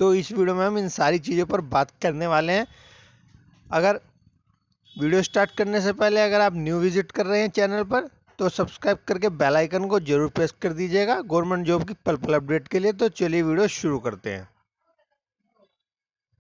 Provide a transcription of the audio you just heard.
तो इस वीडियो में हम इन सारी चीज़ों पर बात करने वाले हैं अगर वीडियो स्टार्ट करने से पहले अगर आप न्यू विजिट कर रहे हैं चैनल पर तो सब्सक्राइब करके बेल आइकन को जरूर प्रेस कर दीजिएगा गवर्नमेंट जॉब की पल पल अपडेट के लिए तो चलिए वीडियो शुरू करते हैं